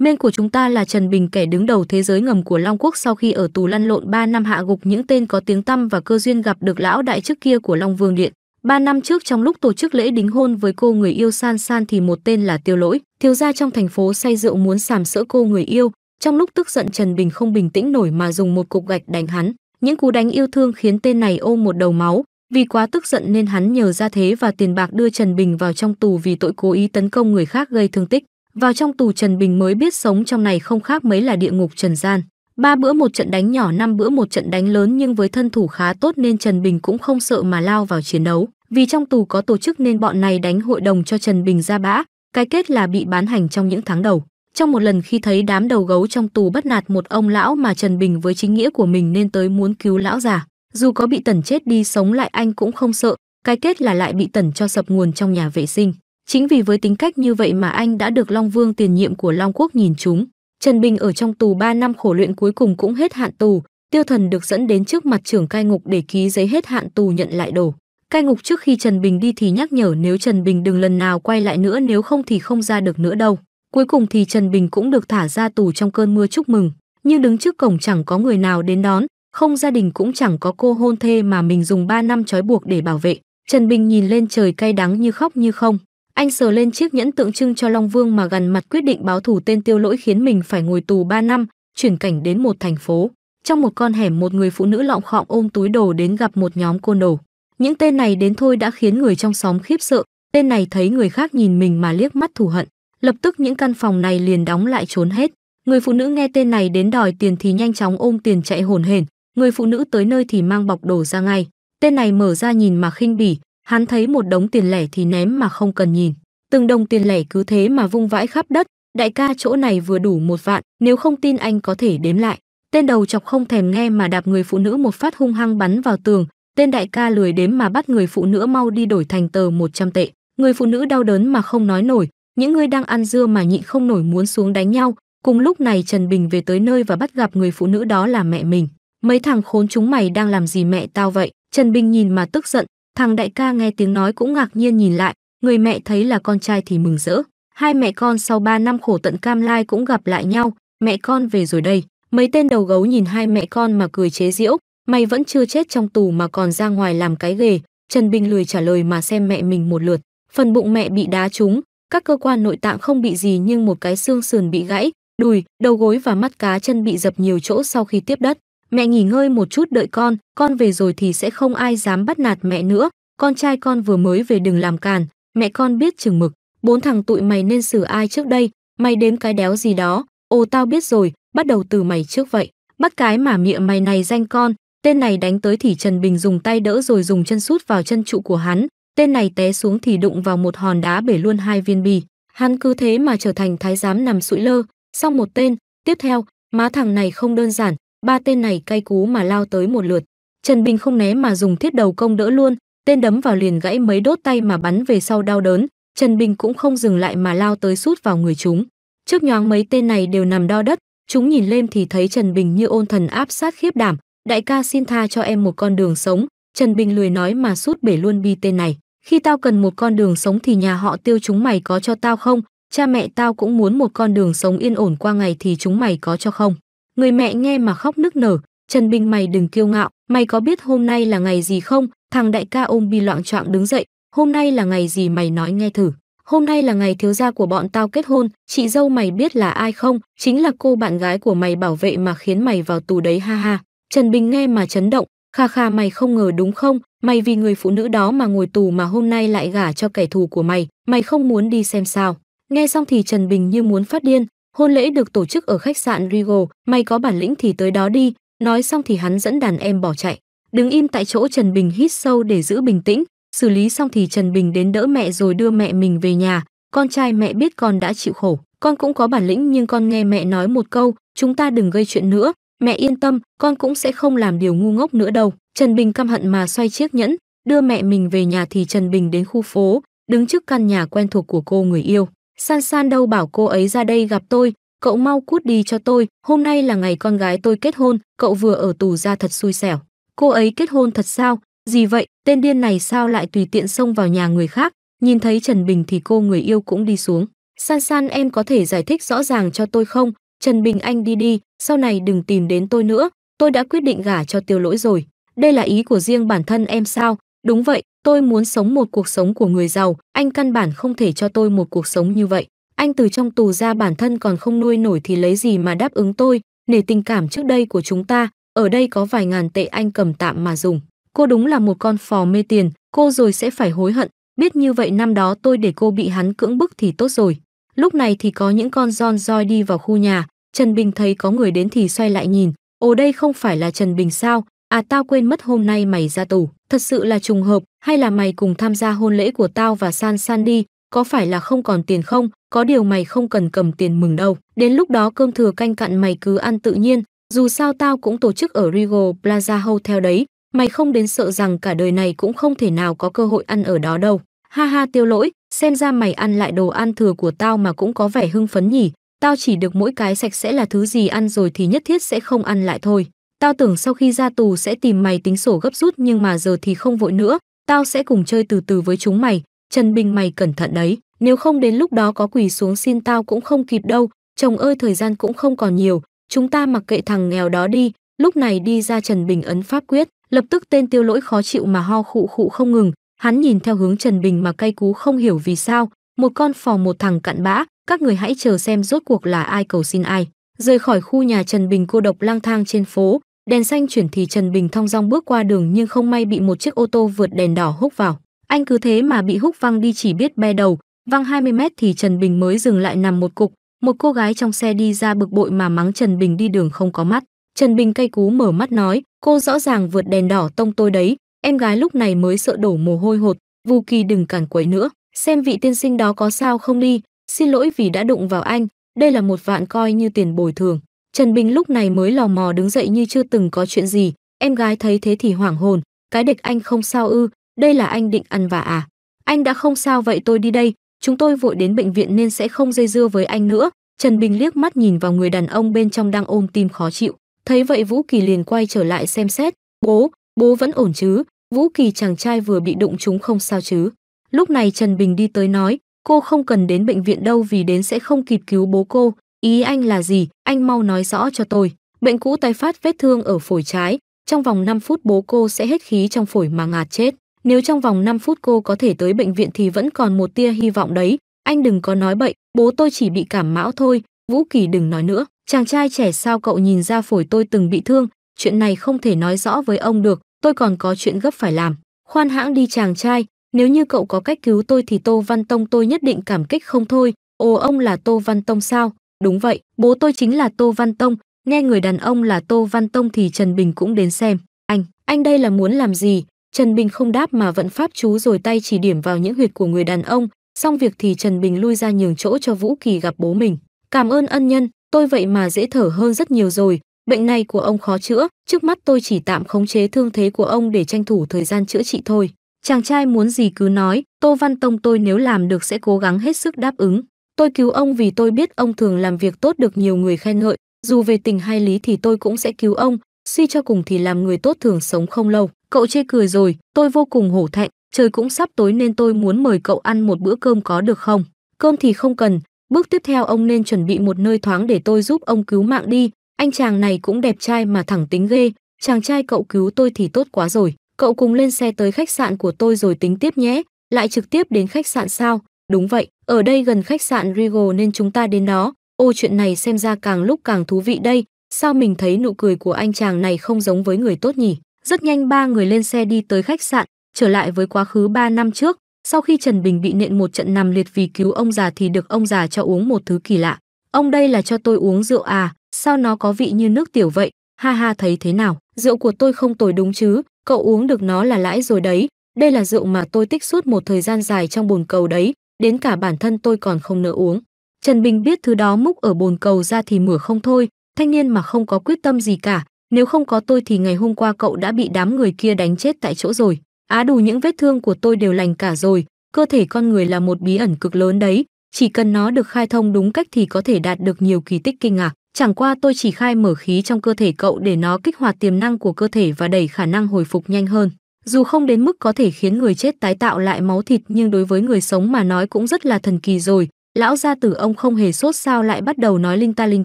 Mên của chúng ta là Trần Bình kẻ đứng đầu thế giới ngầm của Long Quốc sau khi ở tù lăn lộn 3 năm hạ gục những tên có tiếng tăm và cơ duyên gặp được lão đại trước kia của Long Vương Điện. 3 năm trước trong lúc tổ chức lễ đính hôn với cô người yêu San San thì một tên là Tiêu Lỗi, thiếu gia trong thành phố say rượu muốn sàm sỡ cô người yêu. Trong lúc tức giận Trần Bình không bình tĩnh nổi mà dùng một cục gạch đánh hắn. Những cú đánh yêu thương khiến tên này ôm một đầu máu. Vì quá tức giận nên hắn nhờ ra thế và tiền bạc đưa Trần Bình vào trong tù vì tội cố ý tấn công người khác gây thương tích vào trong tù Trần Bình mới biết sống trong này không khác mấy là địa ngục trần gian. Ba bữa một trận đánh nhỏ, năm bữa một trận đánh lớn nhưng với thân thủ khá tốt nên Trần Bình cũng không sợ mà lao vào chiến đấu. Vì trong tù có tổ chức nên bọn này đánh hội đồng cho Trần Bình ra bã, cái kết là bị bán hành trong những tháng đầu. Trong một lần khi thấy đám đầu gấu trong tù bắt nạt một ông lão mà Trần Bình với chính nghĩa của mình nên tới muốn cứu lão già, dù có bị tẩn chết đi sống lại anh cũng không sợ, cái kết là lại bị tẩn cho sập nguồn trong nhà vệ sinh. Chính vì với tính cách như vậy mà anh đã được Long Vương tiền nhiệm của Long Quốc nhìn chúng. Trần Bình ở trong tù 3 năm khổ luyện cuối cùng cũng hết hạn tù, Tiêu Thần được dẫn đến trước mặt trưởng cai ngục để ký giấy hết hạn tù nhận lại đồ. Cai ngục trước khi Trần Bình đi thì nhắc nhở nếu Trần Bình đừng lần nào quay lại nữa nếu không thì không ra được nữa đâu. Cuối cùng thì Trần Bình cũng được thả ra tù trong cơn mưa chúc mừng, nhưng đứng trước cổng chẳng có người nào đến đón, không gia đình cũng chẳng có cô hôn thê mà mình dùng 3 năm trói buộc để bảo vệ. Trần Bình nhìn lên trời cay đắng như khóc như không. Anh sờ lên chiếc nhẫn tượng trưng cho Long Vương mà gần mặt quyết định báo thù tên tiêu lỗi khiến mình phải ngồi tù 3 năm, chuyển cảnh đến một thành phố. Trong một con hẻm một người phụ nữ lọng khọm ôm túi đồ đến gặp một nhóm côn đồ. Những tên này đến thôi đã khiến người trong xóm khiếp sợ, tên này thấy người khác nhìn mình mà liếc mắt thù hận. Lập tức những căn phòng này liền đóng lại trốn hết. Người phụ nữ nghe tên này đến đòi tiền thì nhanh chóng ôm tiền chạy hồn hển. Người phụ nữ tới nơi thì mang bọc đồ ra ngay. Tên này mở ra nhìn mà khinh bỉ, Hắn thấy một đống tiền lẻ thì ném mà không cần nhìn. Từng đồng tiền lẻ cứ thế mà vung vãi khắp đất, đại ca chỗ này vừa đủ một vạn, nếu không tin anh có thể đếm lại. Tên đầu chọc không thèm nghe mà đạp người phụ nữ một phát hung hăng bắn vào tường, tên đại ca lười đếm mà bắt người phụ nữ mau đi đổi thành tờ 100 tệ. Người phụ nữ đau đớn mà không nói nổi, những người đang ăn dưa mà nhịn không nổi muốn xuống đánh nhau. Cùng lúc này Trần Bình về tới nơi và bắt gặp người phụ nữ đó là mẹ mình. Mấy thằng khốn chúng mày đang làm gì mẹ tao vậy? Trần Bình nhìn mà tức giận, Thằng đại ca nghe tiếng nói cũng ngạc nhiên nhìn lại, người mẹ thấy là con trai thì mừng rỡ. Hai mẹ con sau 3 năm khổ tận cam lai cũng gặp lại nhau, mẹ con về rồi đây. Mấy tên đầu gấu nhìn hai mẹ con mà cười chế giễu, mày vẫn chưa chết trong tù mà còn ra ngoài làm cái ghề. Trần Bình lười trả lời mà xem mẹ mình một lượt. Phần bụng mẹ bị đá trúng, các cơ quan nội tạng không bị gì nhưng một cái xương sườn bị gãy, đùi, đầu gối và mắt cá chân bị dập nhiều chỗ sau khi tiếp đất. Mẹ nghỉ ngơi một chút đợi con, con về rồi thì sẽ không ai dám bắt nạt mẹ nữa. Con trai con vừa mới về đừng làm càn, mẹ con biết chừng mực. Bốn thằng tụi mày nên xử ai trước đây, mày đếm cái đéo gì đó. Ồ tao biết rồi, bắt đầu từ mày trước vậy. Bắt cái mà miệng mày này danh con. Tên này đánh tới thì Trần Bình dùng tay đỡ rồi dùng chân sút vào chân trụ của hắn. Tên này té xuống thì đụng vào một hòn đá bể luôn hai viên bì. Hắn cứ thế mà trở thành thái giám nằm sụi lơ. Xong một tên, tiếp theo, má thằng này không đơn giản, ba tên này cay cú mà lao tới một lượt. Trần Bình không né mà dùng thiết đầu công đỡ luôn, tên đấm vào liền gãy mấy đốt tay mà bắn về sau đau đớn, Trần Bình cũng không dừng lại mà lao tới sút vào người chúng. Trước nhoáng mấy tên này đều nằm đo đất, chúng nhìn lên thì thấy Trần Bình như ôn thần áp sát khiếp đảm, đại ca xin tha cho em một con đường sống, Trần Bình lười nói mà sút bể luôn bi tên này. Khi tao cần một con đường sống thì nhà họ tiêu chúng mày có cho tao không? Cha mẹ tao cũng muốn một con đường sống yên ổn qua ngày thì chúng mày có cho không? Người mẹ nghe mà khóc nức nở, Trần Bình mày đừng kiêu ngạo, mày có biết hôm nay là ngày gì không? Thằng đại ca ôm bi loạn choạng đứng dậy, hôm nay là ngày gì mày nói nghe thử. Hôm nay là ngày thiếu gia của bọn tao kết hôn, chị dâu mày biết là ai không? Chính là cô bạn gái của mày bảo vệ mà khiến mày vào tù đấy ha ha. Trần Bình nghe mà chấn động, kha kha mày không ngờ đúng không? Mày vì người phụ nữ đó mà ngồi tù mà hôm nay lại gả cho kẻ thù của mày, mày không muốn đi xem sao? Nghe xong thì Trần Bình như muốn phát điên, Hôn lễ được tổ chức ở khách sạn Regal, may có bản lĩnh thì tới đó đi, nói xong thì hắn dẫn đàn em bỏ chạy. Đứng im tại chỗ Trần Bình hít sâu để giữ bình tĩnh, xử lý xong thì Trần Bình đến đỡ mẹ rồi đưa mẹ mình về nhà. Con trai mẹ biết con đã chịu khổ, con cũng có bản lĩnh nhưng con nghe mẹ nói một câu, chúng ta đừng gây chuyện nữa, mẹ yên tâm, con cũng sẽ không làm điều ngu ngốc nữa đâu. Trần Bình căm hận mà xoay chiếc nhẫn, đưa mẹ mình về nhà thì Trần Bình đến khu phố, đứng trước căn nhà quen thuộc của cô người yêu. San San đâu bảo cô ấy ra đây gặp tôi, cậu mau cút đi cho tôi, hôm nay là ngày con gái tôi kết hôn, cậu vừa ở tù ra thật xui xẻo. Cô ấy kết hôn thật sao? Gì vậy, tên điên này sao lại tùy tiện xông vào nhà người khác? Nhìn thấy Trần Bình thì cô người yêu cũng đi xuống. San San em có thể giải thích rõ ràng cho tôi không? Trần Bình anh đi đi, sau này đừng tìm đến tôi nữa, tôi đã quyết định gả cho tiêu lỗi rồi. Đây là ý của riêng bản thân em sao? Đúng vậy, tôi muốn sống một cuộc sống của người giàu, anh căn bản không thể cho tôi một cuộc sống như vậy. Anh từ trong tù ra bản thân còn không nuôi nổi thì lấy gì mà đáp ứng tôi, nể tình cảm trước đây của chúng ta, ở đây có vài ngàn tệ anh cầm tạm mà dùng. Cô đúng là một con phò mê tiền, cô rồi sẽ phải hối hận, biết như vậy năm đó tôi để cô bị hắn cưỡng bức thì tốt rồi. Lúc này thì có những con giòn roi đi vào khu nhà, Trần Bình thấy có người đến thì xoay lại nhìn, ồ đây không phải là Trần Bình sao, à tao quên mất hôm nay mày ra tù thật sự là trùng hợp, hay là mày cùng tham gia hôn lễ của tao và San San đi, có phải là không còn tiền không, có điều mày không cần cầm tiền mừng đâu. Đến lúc đó cơm thừa canh cặn mày cứ ăn tự nhiên, dù sao tao cũng tổ chức ở Regal Plaza Hotel đấy, mày không đến sợ rằng cả đời này cũng không thể nào có cơ hội ăn ở đó đâu. Ha ha tiêu lỗi, xem ra mày ăn lại đồ ăn thừa của tao mà cũng có vẻ hưng phấn nhỉ, tao chỉ được mỗi cái sạch sẽ là thứ gì ăn rồi thì nhất thiết sẽ không ăn lại thôi. Tao tưởng sau khi ra tù sẽ tìm mày tính sổ gấp rút nhưng mà giờ thì không vội nữa, tao sẽ cùng chơi từ từ với chúng mày, Trần Bình mày cẩn thận đấy, nếu không đến lúc đó có quỳ xuống xin tao cũng không kịp đâu, chồng ơi thời gian cũng không còn nhiều, chúng ta mặc kệ thằng nghèo đó đi, lúc này đi ra Trần Bình ấn pháp quyết, lập tức tên tiêu lỗi khó chịu mà ho khụ khụ không ngừng, hắn nhìn theo hướng Trần Bình mà cay cú không hiểu vì sao, một con phò một thằng cặn bã, các người hãy chờ xem rốt cuộc là ai cầu xin ai. Rời khỏi khu nhà Trần Bình cô độc lang thang trên phố, Đèn xanh chuyển thì Trần Bình thong dong bước qua đường nhưng không may bị một chiếc ô tô vượt đèn đỏ húc vào. Anh cứ thế mà bị húc văng đi chỉ biết be đầu, văng 20 mét thì Trần Bình mới dừng lại nằm một cục. Một cô gái trong xe đi ra bực bội mà mắng Trần Bình đi đường không có mắt. Trần Bình cay cú mở mắt nói, cô rõ ràng vượt đèn đỏ tông tôi đấy. Em gái lúc này mới sợ đổ mồ hôi hột, Vu Kỳ đừng cản quấy nữa. Xem vị tiên sinh đó có sao không đi, xin lỗi vì đã đụng vào anh, đây là một vạn coi như tiền bồi thường. Trần Bình lúc này mới lò mò đứng dậy như chưa từng có chuyện gì, em gái thấy thế thì hoảng hồn, cái địch anh không sao ư, đây là anh định ăn vạ à? Anh đã không sao vậy tôi đi đây, chúng tôi vội đến bệnh viện nên sẽ không dây dưa với anh nữa. Trần Bình liếc mắt nhìn vào người đàn ông bên trong đang ôm tim khó chịu, thấy vậy Vũ Kỳ liền quay trở lại xem xét, bố, bố vẫn ổn chứ, Vũ Kỳ chàng trai vừa bị đụng chúng không sao chứ. Lúc này Trần Bình đi tới nói, cô không cần đến bệnh viện đâu vì đến sẽ không kịp cứu bố cô, ý anh là gì anh mau nói rõ cho tôi bệnh cũ tái phát vết thương ở phổi trái trong vòng 5 phút bố cô sẽ hết khí trong phổi mà ngạt chết nếu trong vòng 5 phút cô có thể tới bệnh viện thì vẫn còn một tia hy vọng đấy anh đừng có nói bậy bố tôi chỉ bị cảm mão thôi vũ kỳ đừng nói nữa chàng trai trẻ sao cậu nhìn ra phổi tôi từng bị thương chuyện này không thể nói rõ với ông được tôi còn có chuyện gấp phải làm khoan hãng đi chàng trai nếu như cậu có cách cứu tôi thì tô văn tông tôi nhất định cảm kích không thôi ồ ông là tô văn tông sao Đúng vậy, bố tôi chính là Tô Văn Tông, nghe người đàn ông là Tô Văn Tông thì Trần Bình cũng đến xem. Anh, anh đây là muốn làm gì? Trần Bình không đáp mà vận pháp chú rồi tay chỉ điểm vào những huyệt của người đàn ông, xong việc thì Trần Bình lui ra nhường chỗ cho Vũ Kỳ gặp bố mình. Cảm ơn ân nhân, tôi vậy mà dễ thở hơn rất nhiều rồi, bệnh này của ông khó chữa, trước mắt tôi chỉ tạm khống chế thương thế của ông để tranh thủ thời gian chữa trị thôi. Chàng trai muốn gì cứ nói, Tô Văn Tông tôi nếu làm được sẽ cố gắng hết sức đáp ứng. Tôi cứu ông vì tôi biết ông thường làm việc tốt được nhiều người khen ngợi, dù về tình hay lý thì tôi cũng sẽ cứu ông, suy cho cùng thì làm người tốt thường sống không lâu. Cậu chê cười rồi, tôi vô cùng hổ thẹn, trời cũng sắp tối nên tôi muốn mời cậu ăn một bữa cơm có được không? Cơm thì không cần, bước tiếp theo ông nên chuẩn bị một nơi thoáng để tôi giúp ông cứu mạng đi. Anh chàng này cũng đẹp trai mà thẳng tính ghê, chàng trai cậu cứu tôi thì tốt quá rồi. Cậu cùng lên xe tới khách sạn của tôi rồi tính tiếp nhé, lại trực tiếp đến khách sạn sao? Đúng vậy, ở đây gần khách sạn Rigo nên chúng ta đến đó. Ô chuyện này xem ra càng lúc càng thú vị đây. Sao mình thấy nụ cười của anh chàng này không giống với người tốt nhỉ? Rất nhanh ba người lên xe đi tới khách sạn, trở lại với quá khứ 3 năm trước. Sau khi Trần Bình bị nện một trận nằm liệt vì cứu ông già thì được ông già cho uống một thứ kỳ lạ. Ông đây là cho tôi uống rượu à, sao nó có vị như nước tiểu vậy? Ha ha thấy thế nào, rượu của tôi không tồi đúng chứ, cậu uống được nó là lãi rồi đấy. Đây là rượu mà tôi tích suốt một thời gian dài trong bồn cầu đấy, đến cả bản thân tôi còn không nỡ uống. Trần Bình biết thứ đó múc ở bồn cầu ra thì mửa không thôi, thanh niên mà không có quyết tâm gì cả, nếu không có tôi thì ngày hôm qua cậu đã bị đám người kia đánh chết tại chỗ rồi. Á đủ những vết thương của tôi đều lành cả rồi, cơ thể con người là một bí ẩn cực lớn đấy, chỉ cần nó được khai thông đúng cách thì có thể đạt được nhiều kỳ tích kinh ngạc. Chẳng qua tôi chỉ khai mở khí trong cơ thể cậu để nó kích hoạt tiềm năng của cơ thể và đẩy khả năng hồi phục nhanh hơn. Dù không đến mức có thể khiến người chết tái tạo lại máu thịt nhưng đối với người sống mà nói cũng rất là thần kỳ rồi. Lão gia tử ông không hề sốt sao lại bắt đầu nói linh ta linh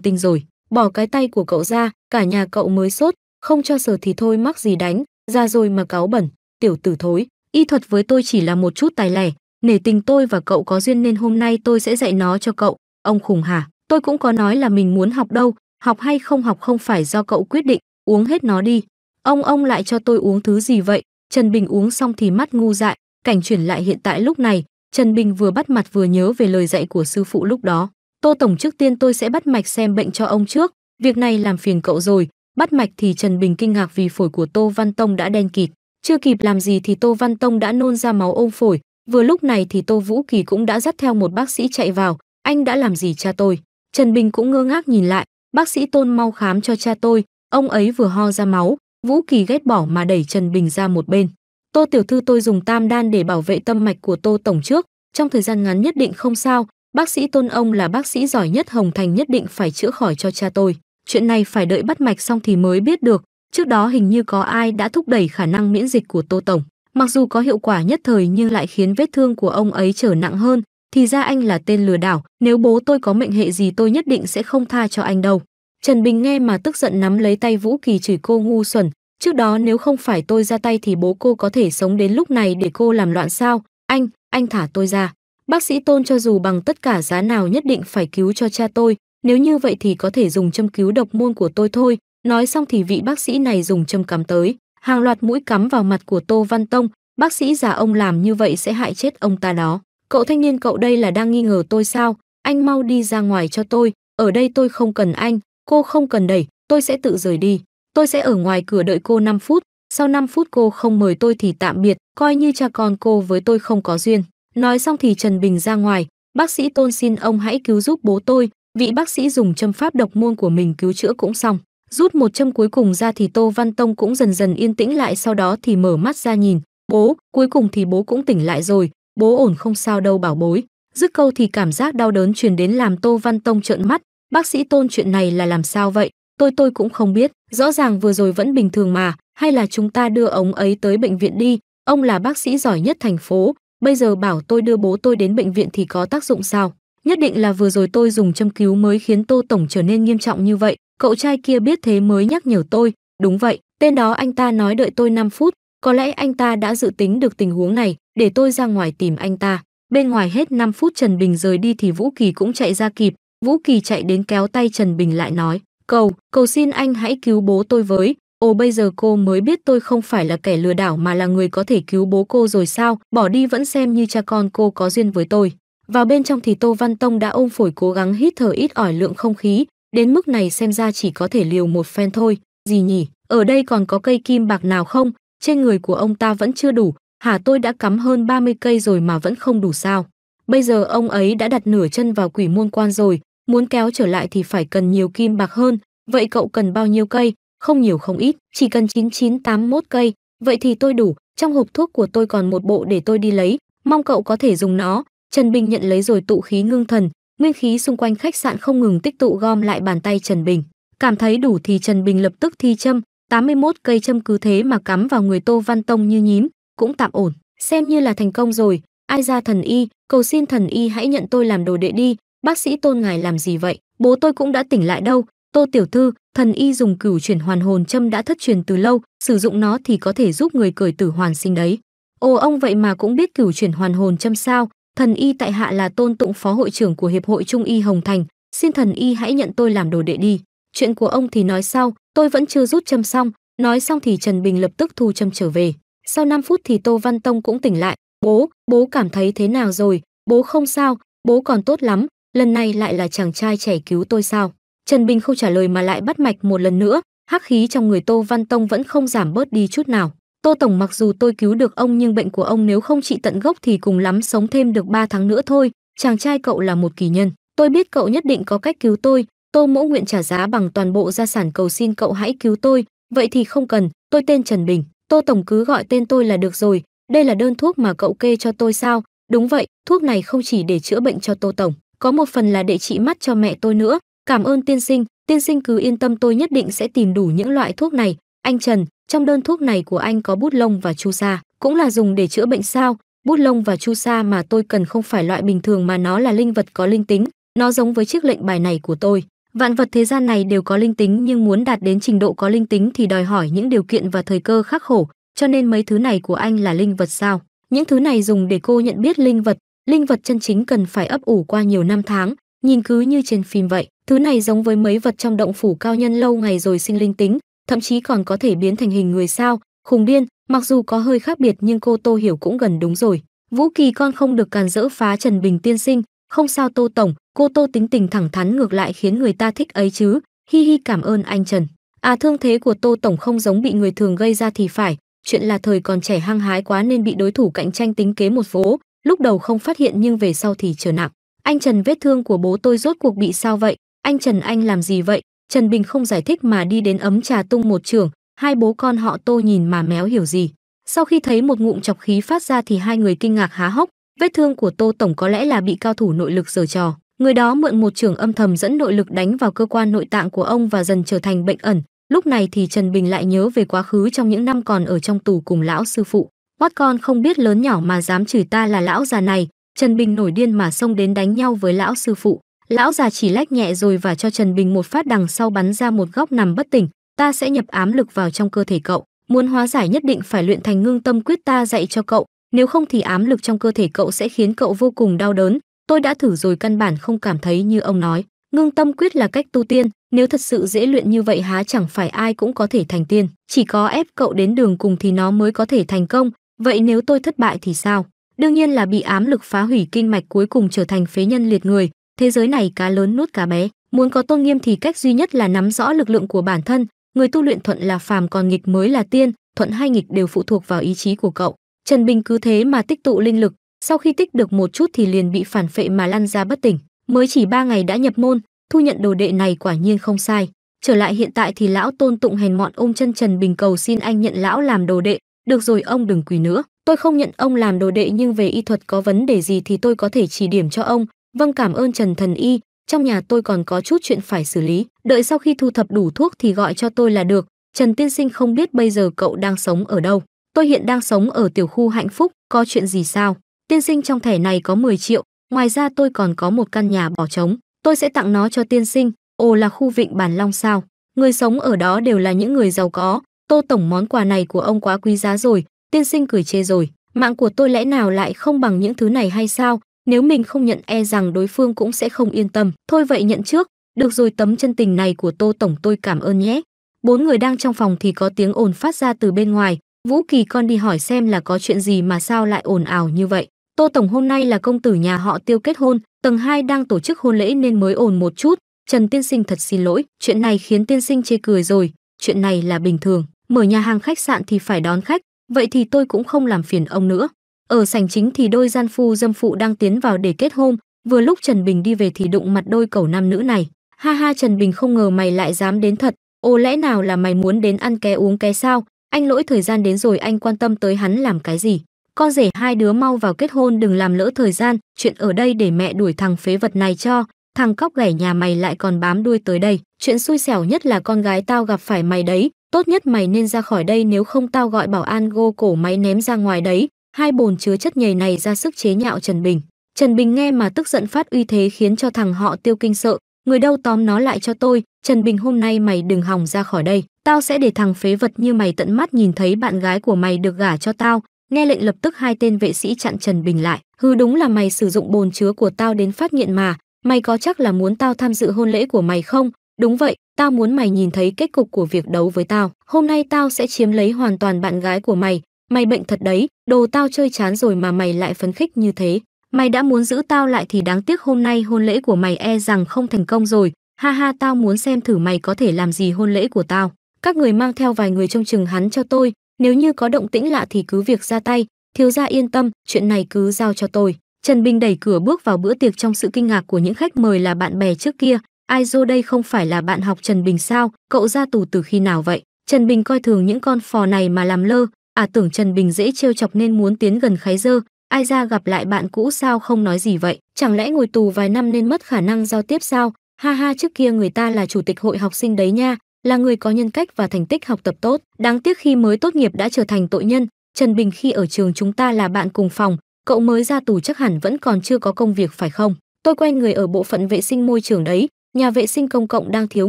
tinh rồi. Bỏ cái tay của cậu ra, cả nhà cậu mới sốt, không cho sờ thì thôi mắc gì đánh, ra rồi mà cáo bẩn, tiểu tử thối. Y thuật với tôi chỉ là một chút tài lẻ, nể tình tôi và cậu có duyên nên hôm nay tôi sẽ dạy nó cho cậu. Ông khùng hả? Tôi cũng có nói là mình muốn học đâu, học hay không học không phải do cậu quyết định, uống hết nó đi. Ông ông lại cho tôi uống thứ gì vậy? Trần Bình uống xong thì mắt ngu dại, cảnh chuyển lại hiện tại lúc này, Trần Bình vừa bắt mặt vừa nhớ về lời dạy của sư phụ lúc đó. Tô Tổng trước tiên tôi sẽ bắt mạch xem bệnh cho ông trước, việc này làm phiền cậu rồi. Bắt mạch thì Trần Bình kinh ngạc vì phổi của Tô Văn Tông đã đen kịt. Chưa kịp làm gì thì Tô Văn Tông đã nôn ra máu ôm phổi. Vừa lúc này thì Tô Vũ Kỳ cũng đã dắt theo một bác sĩ chạy vào. Anh đã làm gì cha tôi? Trần Bình cũng ngơ ngác nhìn lại. Bác sĩ Tôn mau khám cho cha tôi. Ông ấy vừa ho ra máu, Vũ Kỳ ghét bỏ mà đẩy Trần Bình ra một bên. Tô tiểu thư tôi dùng tam đan để bảo vệ tâm mạch của Tô tổng trước, trong thời gian ngắn nhất định không sao, bác sĩ Tôn ông là bác sĩ giỏi nhất Hồng Thành nhất định phải chữa khỏi cho cha tôi. Chuyện này phải đợi bắt mạch xong thì mới biết được, trước đó hình như có ai đã thúc đẩy khả năng miễn dịch của Tô tổng, mặc dù có hiệu quả nhất thời nhưng lại khiến vết thương của ông ấy trở nặng hơn, thì ra anh là tên lừa đảo, nếu bố tôi có mệnh hệ gì tôi nhất định sẽ không tha cho anh đâu. Trần Bình nghe mà tức giận nắm lấy tay Vũ Kỳ chửi cô ngu xuẩn, trước đó nếu không phải tôi ra tay thì bố cô có thể sống đến lúc này để cô làm loạn sao? Anh, anh thả tôi ra. Bác sĩ Tôn cho dù bằng tất cả giá nào nhất định phải cứu cho cha tôi, nếu như vậy thì có thể dùng châm cứu độc môn của tôi thôi. Nói xong thì vị bác sĩ này dùng châm cắm tới, hàng loạt mũi cắm vào mặt của Tô Văn Tông, bác sĩ già ông làm như vậy sẽ hại chết ông ta đó. Cậu thanh niên cậu đây là đang nghi ngờ tôi sao? Anh mau đi ra ngoài cho tôi, ở đây tôi không cần anh, cô không cần đẩy, tôi sẽ tự rời đi. Tôi sẽ ở ngoài cửa đợi cô 5 phút, sau 5 phút cô không mời tôi thì tạm biệt, coi như cha con cô với tôi không có duyên. Nói xong thì Trần Bình ra ngoài, bác sĩ Tôn xin ông hãy cứu giúp bố tôi, vị bác sĩ dùng châm pháp độc môn của mình cứu chữa cũng xong. Rút một châm cuối cùng ra thì Tô Văn Tông cũng dần dần yên tĩnh lại sau đó thì mở mắt ra nhìn. Bố, cuối cùng thì bố cũng tỉnh lại rồi, bố ổn không sao đâu bảo bối. Dứt câu thì cảm giác đau đớn truyền đến làm Tô Văn Tông trợn mắt, Bác sĩ Tôn chuyện này là làm sao vậy? Tôi tôi cũng không biết, rõ ràng vừa rồi vẫn bình thường mà, hay là chúng ta đưa ông ấy tới bệnh viện đi, ông là bác sĩ giỏi nhất thành phố, bây giờ bảo tôi đưa bố tôi đến bệnh viện thì có tác dụng sao? Nhất định là vừa rồi tôi dùng châm cứu mới khiến Tô Tổng trở nên nghiêm trọng như vậy, cậu trai kia biết thế mới nhắc nhở tôi, đúng vậy, tên đó anh ta nói đợi tôi 5 phút, có lẽ anh ta đã dự tính được tình huống này, để tôi ra ngoài tìm anh ta. Bên ngoài hết 5 phút Trần Bình rời đi thì Vũ Kỳ cũng chạy ra kịp, Vũ Kỳ chạy đến kéo tay Trần Bình lại nói, cầu, cầu xin anh hãy cứu bố tôi với, ồ bây giờ cô mới biết tôi không phải là kẻ lừa đảo mà là người có thể cứu bố cô rồi sao, bỏ đi vẫn xem như cha con cô có duyên với tôi. Vào bên trong thì Tô Văn Tông đã ôm phổi cố gắng hít thở ít ỏi lượng không khí, đến mức này xem ra chỉ có thể liều một phen thôi, gì nhỉ, ở đây còn có cây kim bạc nào không, trên người của ông ta vẫn chưa đủ, hả tôi đã cắm hơn 30 cây rồi mà vẫn không đủ sao. Bây giờ ông ấy đã đặt nửa chân vào quỷ môn quan rồi, muốn kéo trở lại thì phải cần nhiều kim bạc hơn, vậy cậu cần bao nhiêu cây, không nhiều không ít, chỉ cần 9981 cây, vậy thì tôi đủ, trong hộp thuốc của tôi còn một bộ để tôi đi lấy, mong cậu có thể dùng nó. Trần Bình nhận lấy rồi tụ khí ngưng thần, nguyên khí xung quanh khách sạn không ngừng tích tụ gom lại bàn tay Trần Bình. Cảm thấy đủ thì Trần Bình lập tức thi châm, 81 cây châm cứ thế mà cắm vào người Tô Văn Tông như nhím, cũng tạm ổn, xem như là thành công rồi. Ai ra thần y, cầu xin thần y hãy nhận tôi làm đồ đệ đi, bác sĩ tôn ngài làm gì vậy bố tôi cũng đã tỉnh lại đâu tô tiểu thư thần y dùng cửu chuyển hoàn hồn châm đã thất truyền từ lâu sử dụng nó thì có thể giúp người cởi tử hoàn sinh đấy ồ ông vậy mà cũng biết cửu chuyển hoàn hồn châm sao thần y tại hạ là tôn tụng phó hội trưởng của hiệp hội trung y hồng thành xin thần y hãy nhận tôi làm đồ đệ đi chuyện của ông thì nói sau tôi vẫn chưa rút châm xong nói xong thì trần bình lập tức thu châm trở về sau 5 phút thì tô văn tông cũng tỉnh lại bố bố cảm thấy thế nào rồi bố không sao bố còn tốt lắm lần này lại là chàng trai trẻ cứu tôi sao trần bình không trả lời mà lại bắt mạch một lần nữa hắc khí trong người tô văn tông vẫn không giảm bớt đi chút nào tô tổng mặc dù tôi cứu được ông nhưng bệnh của ông nếu không trị tận gốc thì cùng lắm sống thêm được 3 tháng nữa thôi chàng trai cậu là một kỳ nhân tôi biết cậu nhất định có cách cứu tôi tô mỗ nguyện trả giá bằng toàn bộ gia sản cầu xin cậu hãy cứu tôi vậy thì không cần tôi tên trần bình tô tổng cứ gọi tên tôi là được rồi đây là đơn thuốc mà cậu kê cho tôi sao đúng vậy thuốc này không chỉ để chữa bệnh cho tô tổng có một phần là để trị mắt cho mẹ tôi nữa cảm ơn tiên sinh tiên sinh cứ yên tâm tôi nhất định sẽ tìm đủ những loại thuốc này anh trần trong đơn thuốc này của anh có bút lông và chu sa cũng là dùng để chữa bệnh sao bút lông và chu sa mà tôi cần không phải loại bình thường mà nó là linh vật có linh tính nó giống với chiếc lệnh bài này của tôi vạn vật thế gian này đều có linh tính nhưng muốn đạt đến trình độ có linh tính thì đòi hỏi những điều kiện và thời cơ khắc khổ cho nên mấy thứ này của anh là linh vật sao những thứ này dùng để cô nhận biết linh vật linh vật chân chính cần phải ấp ủ qua nhiều năm tháng, nhìn cứ như trên phim vậy, thứ này giống với mấy vật trong động phủ cao nhân lâu ngày rồi sinh linh tính, thậm chí còn có thể biến thành hình người sao, khùng điên, mặc dù có hơi khác biệt nhưng cô Tô hiểu cũng gần đúng rồi. Vũ Kỳ con không được càn dỡ phá Trần Bình tiên sinh, không sao Tô tổng, cô Tô tính tình thẳng thắn ngược lại khiến người ta thích ấy chứ, hi hi cảm ơn anh Trần. À thương thế của Tô tổng không giống bị người thường gây ra thì phải, chuyện là thời còn trẻ hăng hái quá nên bị đối thủ cạnh tranh tính kế một vố, lúc đầu không phát hiện nhưng về sau thì trở nặng anh trần vết thương của bố tôi rốt cuộc bị sao vậy anh trần anh làm gì vậy trần bình không giải thích mà đi đến ấm trà tung một trường hai bố con họ tô nhìn mà méo hiểu gì sau khi thấy một ngụm chọc khí phát ra thì hai người kinh ngạc há hốc vết thương của tô tổng có lẽ là bị cao thủ nội lực giở trò người đó mượn một trường âm thầm dẫn nội lực đánh vào cơ quan nội tạng của ông và dần trở thành bệnh ẩn lúc này thì trần bình lại nhớ về quá khứ trong những năm còn ở trong tù cùng lão sư phụ Quát con không biết lớn nhỏ mà dám chửi ta là lão già này, Trần Bình nổi điên mà xông đến đánh nhau với lão sư phụ. Lão già chỉ lách nhẹ rồi và cho Trần Bình một phát đằng sau bắn ra một góc nằm bất tỉnh, ta sẽ nhập ám lực vào trong cơ thể cậu, muốn hóa giải nhất định phải luyện thành ngưng tâm quyết ta dạy cho cậu, nếu không thì ám lực trong cơ thể cậu sẽ khiến cậu vô cùng đau đớn, tôi đã thử rồi căn bản không cảm thấy như ông nói. Ngưng tâm quyết là cách tu tiên, nếu thật sự dễ luyện như vậy há chẳng phải ai cũng có thể thành tiên, chỉ có ép cậu đến đường cùng thì nó mới có thể thành công, Vậy nếu tôi thất bại thì sao? Đương nhiên là bị ám lực phá hủy kinh mạch cuối cùng trở thành phế nhân liệt người, thế giới này cá lớn nuốt cá bé, muốn có tôn nghiêm thì cách duy nhất là nắm rõ lực lượng của bản thân, người tu luyện thuận là phàm còn nghịch mới là tiên, thuận hay nghịch đều phụ thuộc vào ý chí của cậu. Trần Bình cứ thế mà tích tụ linh lực, sau khi tích được một chút thì liền bị phản phệ mà lăn ra bất tỉnh, mới chỉ ba ngày đã nhập môn, thu nhận đồ đệ này quả nhiên không sai. Trở lại hiện tại thì lão Tôn Tụng hèn mọn ôm chân Trần Bình cầu xin anh nhận lão làm đồ đệ, được rồi ông đừng quỳ nữa tôi không nhận ông làm đồ đệ nhưng về y thuật có vấn đề gì thì tôi có thể chỉ điểm cho ông vâng cảm ơn trần thần y trong nhà tôi còn có chút chuyện phải xử lý đợi sau khi thu thập đủ thuốc thì gọi cho tôi là được trần tiên sinh không biết bây giờ cậu đang sống ở đâu tôi hiện đang sống ở tiểu khu hạnh phúc có chuyện gì sao tiên sinh trong thẻ này có 10 triệu ngoài ra tôi còn có một căn nhà bỏ trống tôi sẽ tặng nó cho tiên sinh ồ là khu vịnh bản long sao người sống ở đó đều là những người giàu có Tô Tổng món quà này của ông quá quý giá rồi, tiên sinh cười chê rồi, mạng của tôi lẽ nào lại không bằng những thứ này hay sao, nếu mình không nhận e rằng đối phương cũng sẽ không yên tâm. Thôi vậy nhận trước, được rồi tấm chân tình này của Tô Tổng tôi cảm ơn nhé. Bốn người đang trong phòng thì có tiếng ồn phát ra từ bên ngoài, Vũ Kỳ con đi hỏi xem là có chuyện gì mà sao lại ồn ào như vậy. Tô Tổng hôm nay là công tử nhà họ tiêu kết hôn, tầng 2 đang tổ chức hôn lễ nên mới ồn một chút. Trần Tiên Sinh thật xin lỗi, chuyện này khiến Tiên Sinh chê cười rồi, chuyện này là bình thường mở nhà hàng khách sạn thì phải đón khách, vậy thì tôi cũng không làm phiền ông nữa. Ở sảnh chính thì đôi gian phu dâm phụ đang tiến vào để kết hôn, vừa lúc Trần Bình đi về thì đụng mặt đôi cẩu nam nữ này. Ha ha Trần Bình không ngờ mày lại dám đến thật, ô lẽ nào là mày muốn đến ăn ké uống ké sao, anh lỗi thời gian đến rồi anh quan tâm tới hắn làm cái gì. Con rể hai đứa mau vào kết hôn đừng làm lỡ thời gian, chuyện ở đây để mẹ đuổi thằng phế vật này cho, thằng cóc ghẻ nhà mày lại còn bám đuôi tới đây. Chuyện xui xẻo nhất là con gái tao gặp phải mày đấy, tốt nhất mày nên ra khỏi đây nếu không tao gọi bảo an gô cổ máy ném ra ngoài đấy. Hai bồn chứa chất nhầy này ra sức chế nhạo Trần Bình. Trần Bình nghe mà tức giận phát uy thế khiến cho thằng họ tiêu kinh sợ. Người đâu tóm nó lại cho tôi, Trần Bình hôm nay mày đừng hòng ra khỏi đây. Tao sẽ để thằng phế vật như mày tận mắt nhìn thấy bạn gái của mày được gả cho tao. Nghe lệnh lập tức hai tên vệ sĩ chặn Trần Bình lại. Hừ đúng là mày sử dụng bồn chứa của tao đến phát nghiện mà. Mày có chắc là muốn tao tham dự hôn lễ của mày không? Đúng vậy, tao muốn mày nhìn thấy kết cục của việc đấu với tao. Hôm nay tao sẽ chiếm lấy hoàn toàn bạn gái của mày. Mày bệnh thật đấy, đồ tao chơi chán rồi mà mày lại phấn khích như thế. Mày đã muốn giữ tao lại thì đáng tiếc hôm nay hôn lễ của mày e rằng không thành công rồi. Ha ha tao muốn xem thử mày có thể làm gì hôn lễ của tao. Các người mang theo vài người trong chừng hắn cho tôi. Nếu như có động tĩnh lạ thì cứ việc ra tay. Thiếu gia yên tâm, chuyện này cứ giao cho tôi. Trần Bình đẩy cửa bước vào bữa tiệc trong sự kinh ngạc của những khách mời là bạn bè trước kia, ai dô đây không phải là bạn học Trần Bình sao, cậu ra tù từ khi nào vậy? Trần Bình coi thường những con phò này mà làm lơ, à tưởng Trần Bình dễ trêu chọc nên muốn tiến gần khái dơ, ai ra gặp lại bạn cũ sao không nói gì vậy, chẳng lẽ ngồi tù vài năm nên mất khả năng giao tiếp sao? Ha ha trước kia người ta là chủ tịch hội học sinh đấy nha, là người có nhân cách và thành tích học tập tốt, đáng tiếc khi mới tốt nghiệp đã trở thành tội nhân, Trần Bình khi ở trường chúng ta là bạn cùng phòng, cậu mới ra tù chắc hẳn vẫn còn chưa có công việc phải không? Tôi quen người ở bộ phận vệ sinh môi trường đấy, nhà vệ sinh công cộng đang thiếu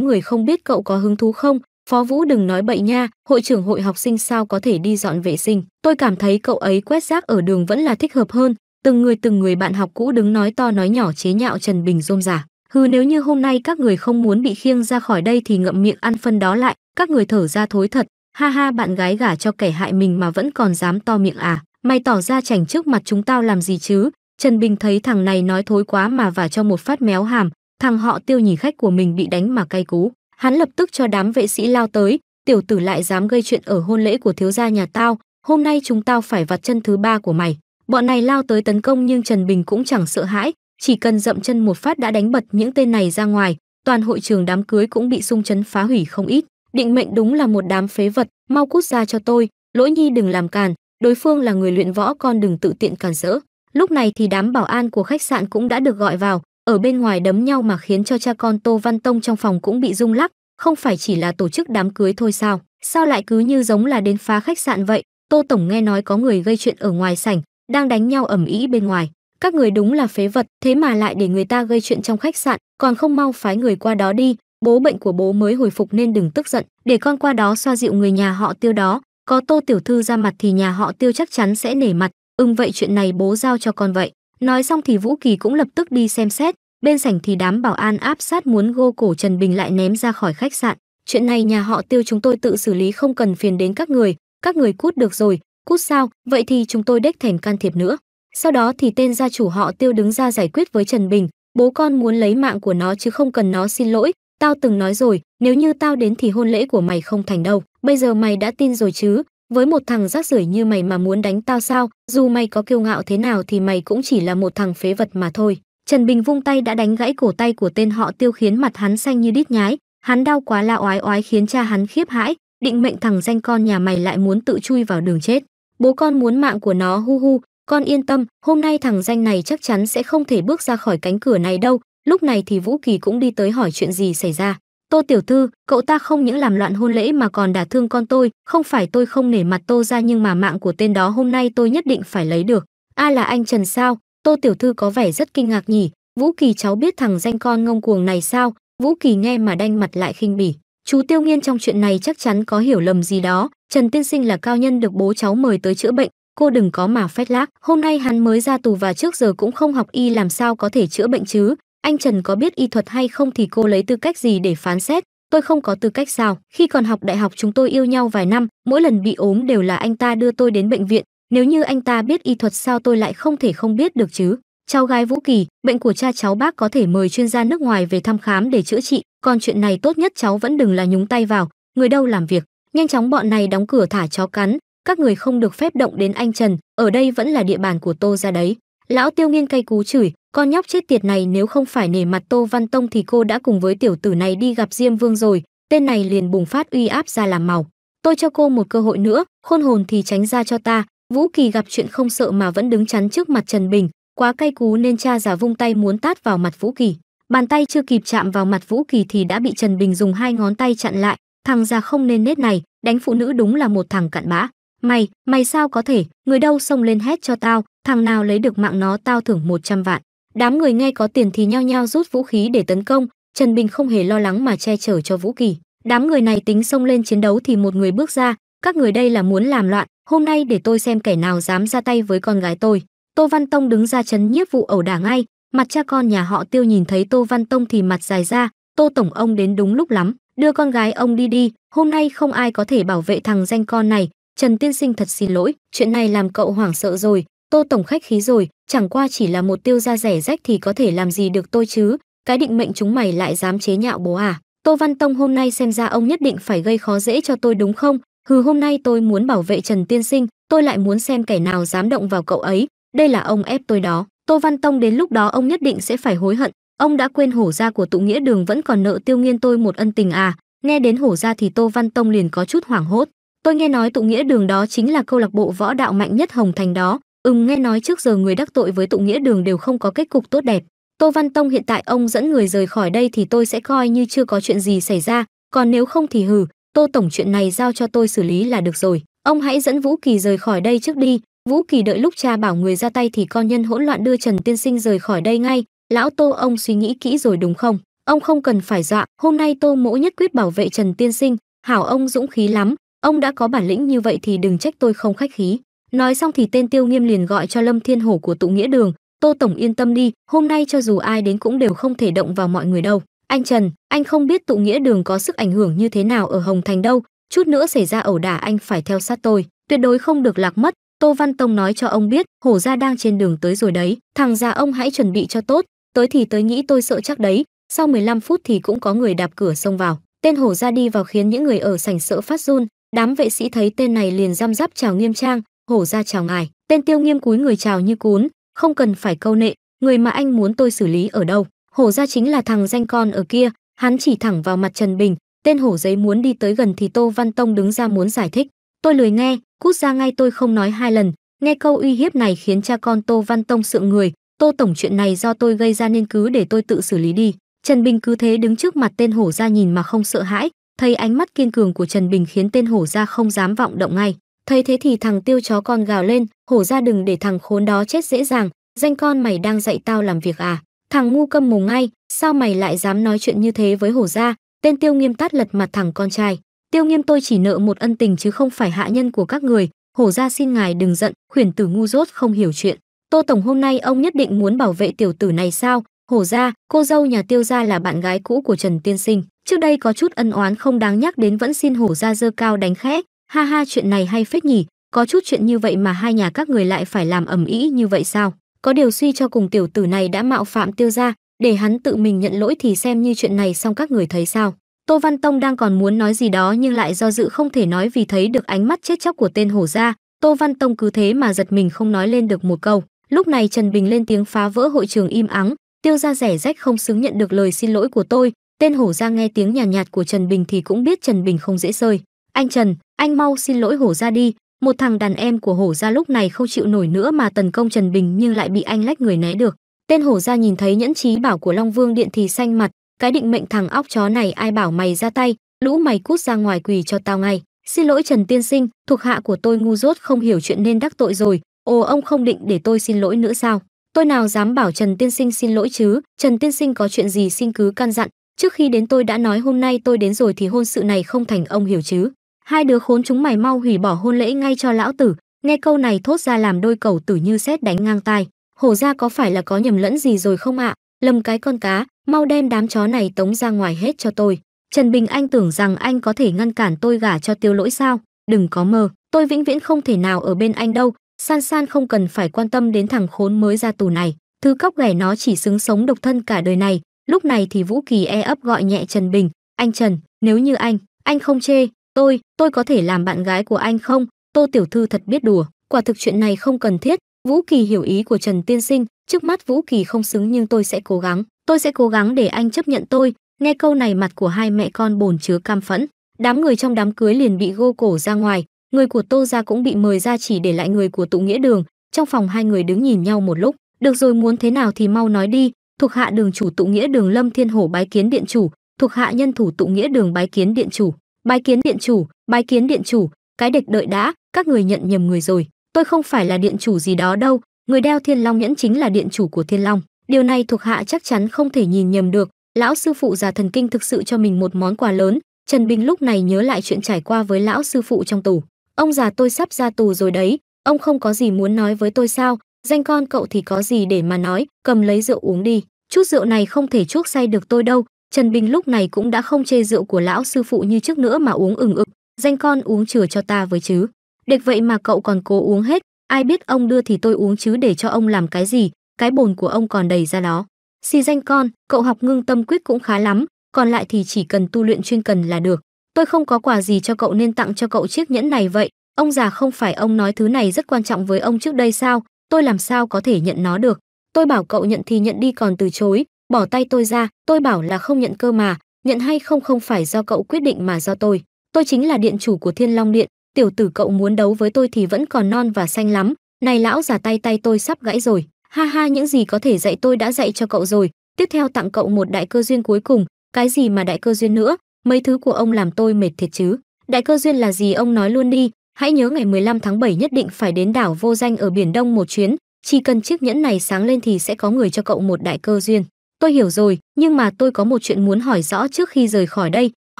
người không biết cậu có hứng thú không? Phó Vũ đừng nói bậy nha, hội trưởng hội học sinh sao có thể đi dọn vệ sinh. Tôi cảm thấy cậu ấy quét rác ở đường vẫn là thích hợp hơn. Từng người từng người bạn học cũ đứng nói to nói nhỏ chế nhạo Trần Bình rôm giả. Hừ nếu như hôm nay các người không muốn bị khiêng ra khỏi đây thì ngậm miệng ăn phân đó lại, các người thở ra thối thật. Ha ha bạn gái gả cho kẻ hại mình mà vẫn còn dám to miệng à. Mày tỏ ra chảnh trước mặt chúng tao làm gì chứ? Trần Bình thấy thằng này nói thối quá mà vả cho một phát méo hàm, thằng họ tiêu nhìn khách của mình bị đánh mà cay cú hắn lập tức cho đám vệ sĩ lao tới tiểu tử lại dám gây chuyện ở hôn lễ của thiếu gia nhà tao hôm nay chúng tao phải vặt chân thứ ba của mày bọn này lao tới tấn công nhưng trần bình cũng chẳng sợ hãi chỉ cần dậm chân một phát đã đánh bật những tên này ra ngoài toàn hội trường đám cưới cũng bị xung chấn phá hủy không ít định mệnh đúng là một đám phế vật mau cút ra cho tôi lỗi nhi đừng làm càn đối phương là người luyện võ con đừng tự tiện càn rỡ lúc này thì đám bảo an của khách sạn cũng đã được gọi vào ở bên ngoài đấm nhau mà khiến cho cha con Tô Văn Tông trong phòng cũng bị rung lắc, không phải chỉ là tổ chức đám cưới thôi sao, sao lại cứ như giống là đến phá khách sạn vậy? Tô tổng nghe nói có người gây chuyện ở ngoài sảnh, đang đánh nhau ầm ĩ bên ngoài, các người đúng là phế vật, thế mà lại để người ta gây chuyện trong khách sạn, còn không mau phái người qua đó đi, bố bệnh của bố mới hồi phục nên đừng tức giận, để con qua đó xoa dịu người nhà họ Tiêu đó, có Tô tiểu thư ra mặt thì nhà họ Tiêu chắc chắn sẽ nể mặt, ưng ừ, vậy chuyện này bố giao cho con vậy. Nói xong thì Vũ Kỳ cũng lập tức đi xem xét, bên sảnh thì đám bảo an áp sát muốn gô cổ Trần Bình lại ném ra khỏi khách sạn. Chuyện này nhà họ Tiêu chúng tôi tự xử lý không cần phiền đến các người, các người cút được rồi, cút sao, vậy thì chúng tôi đếch thèm can thiệp nữa. Sau đó thì tên gia chủ họ Tiêu đứng ra giải quyết với Trần Bình, bố con muốn lấy mạng của nó chứ không cần nó xin lỗi, tao từng nói rồi, nếu như tao đến thì hôn lễ của mày không thành đâu, bây giờ mày đã tin rồi chứ, với một thằng rác rưởi như mày mà muốn đánh tao sao dù mày có kiêu ngạo thế nào thì mày cũng chỉ là một thằng phế vật mà thôi trần bình vung tay đã đánh gãy cổ tay của tên họ tiêu khiến mặt hắn xanh như đít nhái hắn đau quá là oái oái khiến cha hắn khiếp hãi định mệnh thằng danh con nhà mày lại muốn tự chui vào đường chết bố con muốn mạng của nó hu hu con yên tâm hôm nay thằng danh này chắc chắn sẽ không thể bước ra khỏi cánh cửa này đâu lúc này thì vũ kỳ cũng đi tới hỏi chuyện gì xảy ra tô tiểu thư cậu ta không những làm loạn hôn lễ mà còn đả thương con tôi không phải tôi không nể mặt tô ra nhưng mà mạng của tên đó hôm nay tôi nhất định phải lấy được a là anh trần sao tô tiểu thư có vẻ rất kinh ngạc nhỉ vũ kỳ cháu biết thằng danh con ngông cuồng này sao vũ kỳ nghe mà đanh mặt lại khinh bỉ chú tiêu nghiên trong chuyện này chắc chắn có hiểu lầm gì đó trần tiên sinh là cao nhân được bố cháu mời tới chữa bệnh cô đừng có mà phét lác hôm nay hắn mới ra tù và trước giờ cũng không học y làm sao có thể chữa bệnh chứ anh Trần có biết y thuật hay không thì cô lấy tư cách gì để phán xét, tôi không có tư cách sao. Khi còn học đại học chúng tôi yêu nhau vài năm, mỗi lần bị ốm đều là anh ta đưa tôi đến bệnh viện, nếu như anh ta biết y thuật sao tôi lại không thể không biết được chứ. Cháu gái Vũ Kỳ, bệnh của cha cháu bác có thể mời chuyên gia nước ngoài về thăm khám để chữa trị, còn chuyện này tốt nhất cháu vẫn đừng là nhúng tay vào, người đâu làm việc. Nhanh chóng bọn này đóng cửa thả chó cắn, các người không được phép động đến anh Trần, ở đây vẫn là địa bàn của Tô ra đấy. Lão Tiêu Nghiên cây cú chửi, con nhóc chết tiệt này nếu không phải nể mặt Tô Văn Tông thì cô đã cùng với tiểu tử này đi gặp Diêm Vương rồi, tên này liền bùng phát uy áp ra làm màu. Tôi cho cô một cơ hội nữa, khôn hồn thì tránh ra cho ta. Vũ Kỳ gặp chuyện không sợ mà vẫn đứng chắn trước mặt Trần Bình, quá cay cú nên cha giả vung tay muốn tát vào mặt Vũ Kỳ. Bàn tay chưa kịp chạm vào mặt Vũ Kỳ thì đã bị Trần Bình dùng hai ngón tay chặn lại, thằng già không nên nết này, đánh phụ nữ đúng là một thằng cặn bã. Mày, mày sao có thể, người đâu xông lên hét cho tao, thằng nào lấy được mạng nó tao thưởng 100 vạn. Đám người nghe có tiền thì nhao nhao rút vũ khí để tấn công, Trần Bình không hề lo lắng mà che chở cho Vũ Kỳ. Đám người này tính xông lên chiến đấu thì một người bước ra, các người đây là muốn làm loạn, hôm nay để tôi xem kẻ nào dám ra tay với con gái tôi. Tô Văn Tông đứng ra chấn nhiếp vụ ẩu đả ngay, mặt cha con nhà họ Tiêu nhìn thấy Tô Văn Tông thì mặt dài ra, Tô Tổng ông đến đúng lúc lắm, đưa con gái ông đi đi, hôm nay không ai có thể bảo vệ thằng danh con này, Trần Tiên Sinh thật xin lỗi, chuyện này làm cậu hoảng sợ rồi, tô tổng khách khí rồi chẳng qua chỉ là một tiêu gia rẻ rách thì có thể làm gì được tôi chứ cái định mệnh chúng mày lại dám chế nhạo bố à tô văn tông hôm nay xem ra ông nhất định phải gây khó dễ cho tôi đúng không hừ hôm nay tôi muốn bảo vệ trần tiên sinh tôi lại muốn xem kẻ nào dám động vào cậu ấy đây là ông ép tôi đó tô văn tông đến lúc đó ông nhất định sẽ phải hối hận ông đã quên hổ gia của tụ nghĩa đường vẫn còn nợ tiêu nghiên tôi một ân tình à nghe đến hổ gia thì tô văn tông liền có chút hoảng hốt tôi nghe nói tụ nghĩa đường đó chính là câu lạc bộ võ đạo mạnh nhất hồng thành đó Ừm nghe nói trước giờ người đắc tội với tụ nghĩa đường đều không có kết cục tốt đẹp. Tô Văn Tông hiện tại ông dẫn người rời khỏi đây thì tôi sẽ coi như chưa có chuyện gì xảy ra, còn nếu không thì hừ, Tô Tổng chuyện này giao cho tôi xử lý là được rồi. Ông hãy dẫn Vũ Kỳ rời khỏi đây trước đi, Vũ Kỳ đợi lúc cha bảo người ra tay thì con nhân hỗn loạn đưa Trần Tiên Sinh rời khỏi đây ngay, lão Tô ông suy nghĩ kỹ rồi đúng không? Ông không cần phải dọa, hôm nay Tô Mỗ nhất quyết bảo vệ Trần Tiên Sinh, hảo ông dũng khí lắm, ông đã có bản lĩnh như vậy thì đừng trách tôi không khách khí. Nói xong thì tên Tiêu Nghiêm liền gọi cho Lâm Thiên Hổ của tụ nghĩa đường, "Tô tổng yên tâm đi, hôm nay cho dù ai đến cũng đều không thể động vào mọi người đâu. Anh Trần, anh không biết tụ nghĩa đường có sức ảnh hưởng như thế nào ở Hồng Thành đâu, chút nữa xảy ra ẩu đả anh phải theo sát tôi, tuyệt đối không được lạc mất." Tô Văn Tông nói cho ông biết, hổ gia đang trên đường tới rồi đấy, thằng già ông hãy chuẩn bị cho tốt, tới thì tới nghĩ tôi sợ chắc đấy, sau 15 phút thì cũng có người đạp cửa xông vào. Tên hổ gia đi vào khiến những người ở sảnh sợ phát run, đám vệ sĩ thấy tên này liền răm rắp chào nghiêm trang, hổ ra chào ngài tên tiêu nghiêm cúi người chào như cún không cần phải câu nệ người mà anh muốn tôi xử lý ở đâu hổ ra chính là thằng danh con ở kia hắn chỉ thẳng vào mặt trần bình tên hổ giấy muốn đi tới gần thì tô văn tông đứng ra muốn giải thích tôi lười nghe cút ra ngay tôi không nói hai lần nghe câu uy hiếp này khiến cha con tô văn tông sượng người tô tổng chuyện này do tôi gây ra nên cứ để tôi tự xử lý đi trần bình cứ thế đứng trước mặt tên hổ ra nhìn mà không sợ hãi thấy ánh mắt kiên cường của trần bình khiến tên hổ ra không dám vọng động ngay thấy thế thì thằng tiêu chó con gào lên hổ ra đừng để thằng khốn đó chết dễ dàng danh con mày đang dạy tao làm việc à thằng ngu câm mồm ngay sao mày lại dám nói chuyện như thế với hổ ra tên tiêu nghiêm tát lật mặt thằng con trai tiêu nghiêm tôi chỉ nợ một ân tình chứ không phải hạ nhân của các người hổ ra xin ngài đừng giận khuyển tử ngu dốt không hiểu chuyện tô tổng hôm nay ông nhất định muốn bảo vệ tiểu tử này sao hổ ra cô dâu nhà tiêu gia là bạn gái cũ của trần tiên sinh trước đây có chút ân oán không đáng nhắc đến vẫn xin hổ ra dơ cao đánh khẽ Ha ha chuyện này hay phết nhỉ, có chút chuyện như vậy mà hai nhà các người lại phải làm ầm ĩ như vậy sao? Có điều suy cho cùng tiểu tử này đã mạo phạm tiêu ra, để hắn tự mình nhận lỗi thì xem như chuyện này xong các người thấy sao? Tô Văn Tông đang còn muốn nói gì đó nhưng lại do dự không thể nói vì thấy được ánh mắt chết chóc của tên hổ ra. Tô Văn Tông cứ thế mà giật mình không nói lên được một câu. Lúc này Trần Bình lên tiếng phá vỡ hội trường im ắng, tiêu ra rẻ rách không xứng nhận được lời xin lỗi của tôi. Tên hổ ra nghe tiếng nhàn nhạt, nhạt của Trần Bình thì cũng biết Trần Bình không dễ rơi. Anh Trần, anh mau xin lỗi hổ ra đi một thằng đàn em của hổ ra lúc này không chịu nổi nữa mà tấn công trần bình nhưng lại bị anh lách người né được tên hổ ra nhìn thấy nhẫn trí bảo của long vương điện thì xanh mặt cái định mệnh thằng óc chó này ai bảo mày ra tay lũ mày cút ra ngoài quỳ cho tao ngay xin lỗi trần tiên sinh thuộc hạ của tôi ngu dốt không hiểu chuyện nên đắc tội rồi ồ ông không định để tôi xin lỗi nữa sao tôi nào dám bảo trần tiên sinh xin lỗi chứ trần tiên sinh có chuyện gì xin cứ căn dặn trước khi đến tôi đã nói hôm nay tôi đến rồi thì hôn sự này không thành ông hiểu chứ hai đứa khốn chúng mày mau hủy bỏ hôn lễ ngay cho lão tử nghe câu này thốt ra làm đôi cầu tử như xét đánh ngang tai hổ ra có phải là có nhầm lẫn gì rồi không ạ lầm cái con cá mau đem đám chó này tống ra ngoài hết cho tôi trần bình anh tưởng rằng anh có thể ngăn cản tôi gả cho tiêu lỗi sao đừng có mơ tôi vĩnh viễn không thể nào ở bên anh đâu san san không cần phải quan tâm đến thằng khốn mới ra tù này thứ cóc ghẻ nó chỉ xứng sống độc thân cả đời này lúc này thì vũ kỳ e ấp gọi nhẹ trần bình anh trần nếu như anh anh không chê tôi tôi có thể làm bạn gái của anh không tô tiểu thư thật biết đùa quả thực chuyện này không cần thiết vũ kỳ hiểu ý của trần tiên sinh trước mắt vũ kỳ không xứng nhưng tôi sẽ cố gắng tôi sẽ cố gắng để anh chấp nhận tôi nghe câu này mặt của hai mẹ con bồn chứa cam phẫn đám người trong đám cưới liền bị gô cổ ra ngoài người của tô gia cũng bị mời ra chỉ để lại người của tụ nghĩa đường trong phòng hai người đứng nhìn nhau một lúc được rồi muốn thế nào thì mau nói đi thuộc hạ đường chủ tụ nghĩa đường lâm thiên hổ bái kiến điện chủ thuộc hạ nhân thủ tụ nghĩa đường bái kiến điện chủ bái kiến điện chủ bái kiến điện chủ cái địch đợi đã các người nhận nhầm người rồi tôi không phải là điện chủ gì đó đâu người đeo thiên long nhẫn chính là điện chủ của thiên long điều này thuộc hạ chắc chắn không thể nhìn nhầm được lão sư phụ già thần kinh thực sự cho mình một món quà lớn trần bình lúc này nhớ lại chuyện trải qua với lão sư phụ trong tù ông già tôi sắp ra tù rồi đấy ông không có gì muốn nói với tôi sao danh con cậu thì có gì để mà nói cầm lấy rượu uống đi chút rượu này không thể chuốc say được tôi đâu Trần Bình lúc này cũng đã không chê rượu của lão sư phụ như trước nữa mà uống ừng ực, danh con uống chừa cho ta với chứ. Được vậy mà cậu còn cố uống hết, ai biết ông đưa thì tôi uống chứ để cho ông làm cái gì, cái bồn của ông còn đầy ra đó. Xì danh con, cậu học ngưng tâm quyết cũng khá lắm, còn lại thì chỉ cần tu luyện chuyên cần là được. Tôi không có quà gì cho cậu nên tặng cho cậu chiếc nhẫn này vậy, ông già không phải ông nói thứ này rất quan trọng với ông trước đây sao, tôi làm sao có thể nhận nó được. Tôi bảo cậu nhận thì nhận đi còn từ chối, bỏ tay tôi ra tôi bảo là không nhận cơ mà nhận hay không không phải do cậu quyết định mà do tôi tôi chính là điện chủ của thiên long điện tiểu tử cậu muốn đấu với tôi thì vẫn còn non và xanh lắm này lão già tay tay tôi sắp gãy rồi ha ha những gì có thể dạy tôi đã dạy cho cậu rồi tiếp theo tặng cậu một đại cơ duyên cuối cùng cái gì mà đại cơ duyên nữa mấy thứ của ông làm tôi mệt thiệt chứ đại cơ duyên là gì ông nói luôn đi hãy nhớ ngày 15 tháng 7 nhất định phải đến đảo vô danh ở biển đông một chuyến chỉ cần chiếc nhẫn này sáng lên thì sẽ có người cho cậu một đại cơ duyên tôi hiểu rồi nhưng mà tôi có một chuyện muốn hỏi rõ trước khi rời khỏi đây